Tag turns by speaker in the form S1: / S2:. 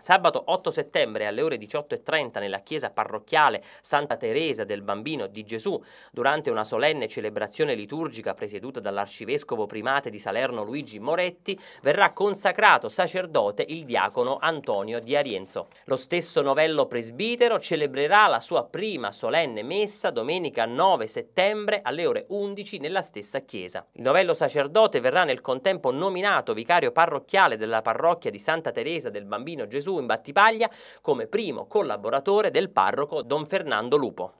S1: Sabato 8 settembre alle ore 18.30 nella chiesa parrocchiale Santa Teresa del Bambino di Gesù, durante una solenne celebrazione liturgica presieduta dall'arcivescovo primate di Salerno Luigi Moretti, verrà consacrato sacerdote il diacono Antonio di Arienzo. Lo stesso novello presbitero celebrerà la sua prima solenne messa domenica 9 settembre alle ore 11 nella stessa chiesa. Il novello sacerdote verrà nel contempo nominato vicario parrocchiale della parrocchia di Santa Teresa del Bambino Gesù su in Battipaglia come primo collaboratore del parroco Don Fernando Lupo.